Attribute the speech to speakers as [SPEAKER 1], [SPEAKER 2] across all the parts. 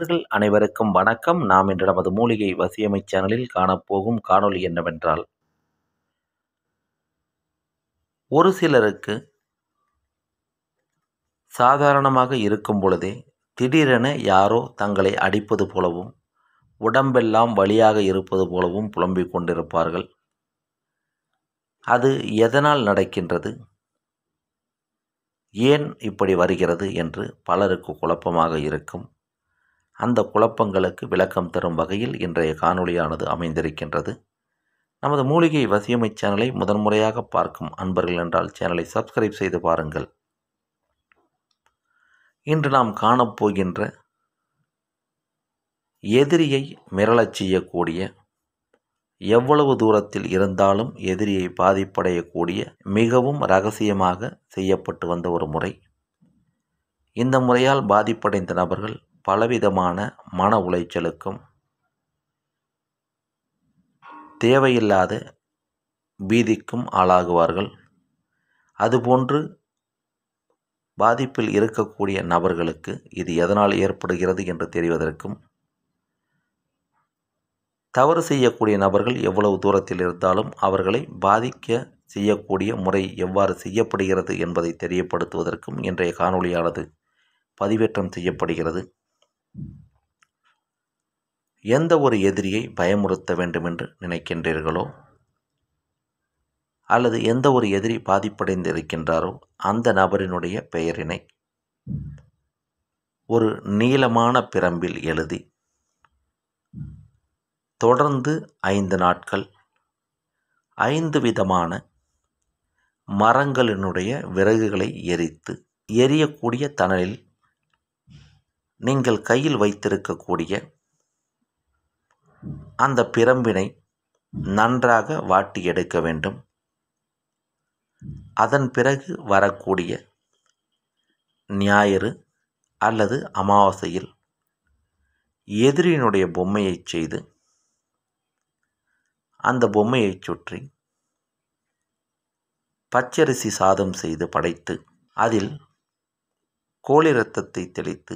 [SPEAKER 1] நண்பர்கள் அனைவருக்கும் வணக்கம் நாம் இன்று நமது மூலிகை வசியமை சேனலில் காணப்போகும் காணொலி என்னவென்றால் ஒரு சிலருக்கு சாதாரணமாக இருக்கும் பொழுதே திடீரென யாரோ தங்களை அடிப்பது போலவும் உடம்பெல்லாம் வழியாக இருப்பது போலவும் புலம்பிக் கொண்டிருப்பார்கள் அது எதனால் நடக்கின்றது ஏன் இப்படி வருகிறது என்று பலருக்கு குழப்பமாக இருக்கும் அந்த குழப்பங்களுக்கு விளக்கம் தரும் வகையில் இன்றைய காணொளியானது அமைந்திருக்கின்றது நமது மூலிகை வசியமை சேனலை முதன்முறையாக பார்க்கும் அன்பர்கள் என்றால் சேனலை சப்ஸ்கிரைப் செய்து பாருங்கள் இன்று நாம் காணப்போகின்ற எதிரியை மிரளச் செய்யக்கூடிய எவ்வளவு தூரத்தில் இருந்தாலும் எதிரியை பாதிப்படையக்கூடிய மிகவும் ரகசியமாக செய்யப்பட்டு வந்த ஒரு முறை இந்த முறையால் பாதிப்படைந்த நபர்கள் பலவிதமான மன உளைச்சலுக்கும் தேவையில்லாத பீதிக்கும் ஆளாகுவார்கள் அதுபோன்று பாதிப்பில் இருக்கக்கூடிய நபர்களுக்கு இது எதனால் ஏற்படுகிறது என்று தெரிவதற்கும் தவறு செய்யக்கூடிய நபர்கள் எவ்வளவு தூரத்தில் இருந்தாலும் அவர்களை பாதிக்க செய்யக்கூடிய முறை எவ்வாறு செய்யப்படுகிறது என்பதை தெரியப்படுத்துவதற்கும் இன்றைய காணொளியானது பதிவேற்றம் செய்யப்படுகிறது எந்த ஒரு எதிரியை பயமுறுத்த வேண்டுமென்று நினைக்கின்றீர்களோ அல்லது எந்த ஒரு எதிரி பாதிப்படைந்திருக்கின்றாரோ அந்த நபரினுடைய பெயரினை ஒரு நீளமான பிரம்பில் எழுதி தொடர்ந்து ஐந்து நாட்கள் ஐந்து விதமான மரங்களினுடைய விறகுகளை எரித்து எரியக்கூடிய தணலில் நீங்கள் கையில் வைத்திருக்கக்கூடிய அந்த பிரம்பினை நன்றாக வாட்டி எடுக்க வேண்டும் அதன் பிறகு வரக்கூடிய ஞாயிறு அல்லது அமாவாசையில் எதிரியினுடைய பொம்மையை செய்து அந்த பொம்மையை சுற்றி பச்சரிசி சாதம் செய்து படைத்து அதில் கோழி ரத்தத்தை தெளித்து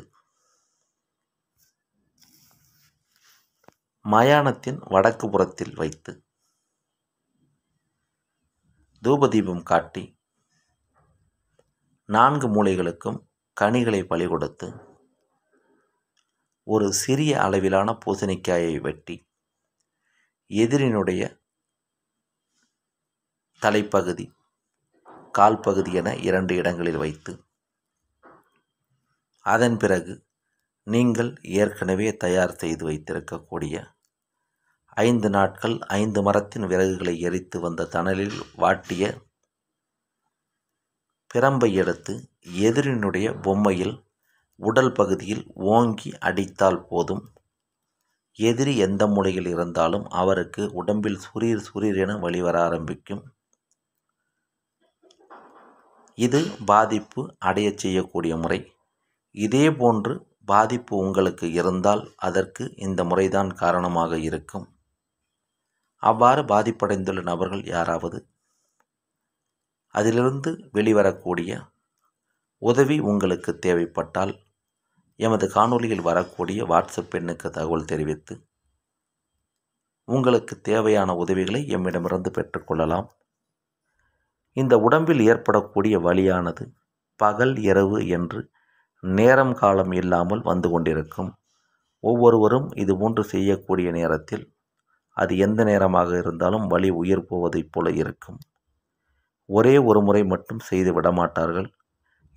[SPEAKER 1] மயானத்தின் வடக்கு புறத்தில் வைத்து தூபதீபம் காட்டி நான்கு மூலைகளுக்கும் கனிகளை பலி கொடுத்து ஒரு சிறிய அளவிலான பூசணிக்காயை வெட்டி எதிரினுடைய தலைப்பகுதி கால்பகுதி என இரண்டு இடங்களில் வைத்து அதன் பிறகு நீங்கள் ஏற்கனவே தயார் செய்து வைத்திருக்கக்கூடிய ஐந்து நாட்கள் ஐந்து மரத்தின் விறகுகளை எரித்து வந்த தணலில் வாட்டிய பிரம்பை எடுத்து எதிரினுடைய பொம்மையில் உடல் பகுதியில் ஓங்கி அடித்தால் போதும் எதிரி எந்த மூலையில் இருந்தாலும் அவருக்கு உடம்பில் சுரீர் சுரீர் என வழிவர ஆரம்பிக்கும் இது பாதிப்பு அடைய செய்யக்கூடிய முறை இதே போன்று பாதிப்பு உங்களுக்கு இருந்தால் அதற்கு இந்த முறைதான் காரணமாக இருக்கும் அவ்வாறு பாதிப்படைந்துள்ள நபர்கள் யாராவது அதிலிருந்து வெளிவரக்கூடிய உதவி உங்களுக்கு தேவைப்பட்டால் எமது காணொலியில் வரக்கூடிய வாட்ஸ்அப் எண்ணுக்கு தகவல் தெரிவித்து உங்களுக்கு தேவையான உதவிகளை எம்மிடமிருந்து பெற்றுக்கொள்ளலாம் இந்த உடம்பில் ஏற்படக்கூடிய வழியானது பகல் இரவு என்று நேரம் காலம் இல்லாமல் வந்து கொண்டிருக்கும் ஒவ்வொருவரும் இது போன்று செய்யக்கூடிய நேரத்தில் அது எந்த நேரமாக இருந்தாலும் வழி உயிர் போவதைப் போல இருக்கும் ஒரே ஒரு முறை மட்டும் செய்து விடமாட்டார்கள்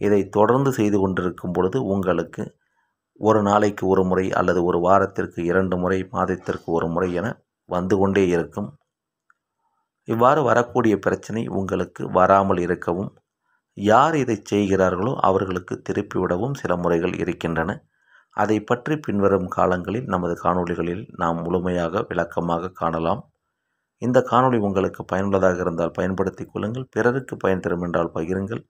[SPEAKER 1] இதை தொடர்ந்து செய்து கொண்டிருக்கும் பொழுது உங்களுக்கு ஒரு நாளைக்கு ஒரு முறை அல்லது ஒரு வாரத்திற்கு இரண்டு முறை மாதத்திற்கு ஒரு முறை என வந்து கொண்டே இருக்கும் இவ்வாறு வரக்கூடிய பிரச்சனை உங்களுக்கு வராமல் இருக்கவும் யார் இதை செய்கிறார்களோ அவர்களுக்கு திருப்பிவிடவும் சில முறைகள் இருக்கின்றன அதை பற்றி பின்வரும் காலங்களில் நமது காணொளிகளில் நாம் முழுமையாக விளக்கமாக காணலாம் இந்த காணொளி உங்களுக்கு பயனுள்ளதாக இருந்தால் பயன்படுத்திக் கொள்ளுங்கள் பிறருக்கு பயன் தரும் என்றால் பகிருங்கள்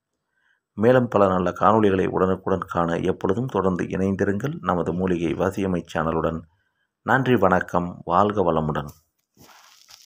[SPEAKER 1] மேலும் பல நல்ல காணொளிகளை உடனுக்குடன் காண எப்பொழுதும் தொடர்ந்து இணைந்திருங்கள் நமது மூலிகை வாசியமை சேனலுடன் நன்றி வணக்கம் வாழ்க வளமுடன்